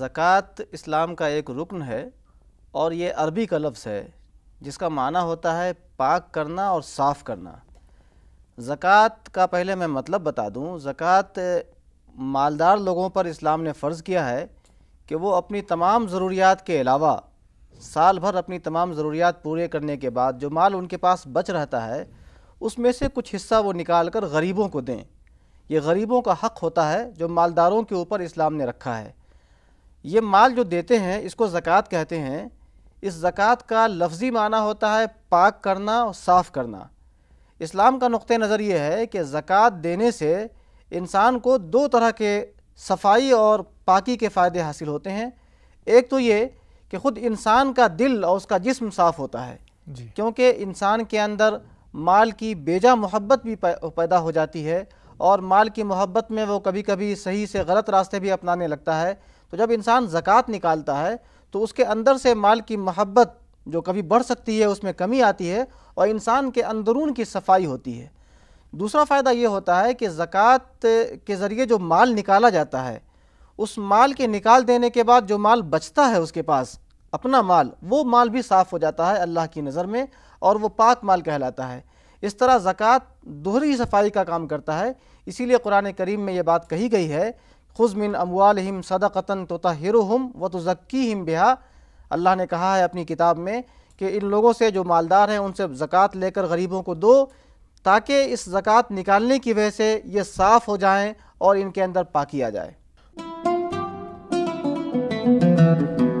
ज़क़़त इस्लाम का एक रुकन है और ये अरबी का लफ्स है जिसका माना होता है पाक करना और साफ़ करना ज़क़़त का पहले मैं मतलब बता दूँ ज़क़़त मालदार लोगों पर इस्लाम ने फ़र्ज़ किया है कि वो अपनी तमाम ज़रूरियात के अलावा साल भर अपनी तमाम ज़रूरियात पूरे करने के बाद जो माल उनके पास बच रहता है उसमें से कुछ हिस्सा वो निकाल कर गरीबों को दें ये गरीबों का हक़ होता है जो मालदारों के ऊपर इस्लाम ने रखा है ये माल जो देते हैं इसको ज़क़़त कहते हैं इस ज़क़़त का लफ्ज़ी माना होता है पाक करना और साफ़ करना इस्लाम का नुक़ नज़र ये है कि ज़क़़त देने से इंसान को दो तरह के सफाई और पाकी के फ़ायदे हासिल होते हैं एक तो ये कि ख़ुद इंसान का दिल और उसका जिस्म साफ़ होता है क्योंकि इंसान के अंदर माल की बेजा मोहब्बत भी पैदा हो जाती है और माल की मोहब्बत में वो कभी कभी सही से गलत रास्ते भी अपनाने लगता है तो जब इंसान ज़क़़त निकालता है तो उसके अंदर से माल की मोहब्बत जो कभी बढ़ सकती है उसमें कमी आती है और इंसान के अंदरून की सफाई होती है दूसरा फ़ायदा ये होता है कि ज़क़़त के ज़रिए जो माल निकाला जाता है उस माल के निकाल देने के बाद जो माल बचता है उसके पास अपना माल वो माल भी साफ़ हो जाता है अल्लाह की नज़र में और वो पाक माल कहलाता है इस तरह ज़क़़त दोहरी सफाई का काम करता है इसीलिए कुरान करीम में ये बात कही गई है खुजमिन अमवालम सदाक़तन हम व तो हिम बिहा अल्लाह ने कहा है अपनी किताब में कि इन लोगों से जो मालदार हैं उनसे ज़क़़त लेकर गरीबों को दो ताकि इस ज़क़़त निकालने की वजह से ये साफ़ हो जाएँ और इनके अंदर पाकि आ जाए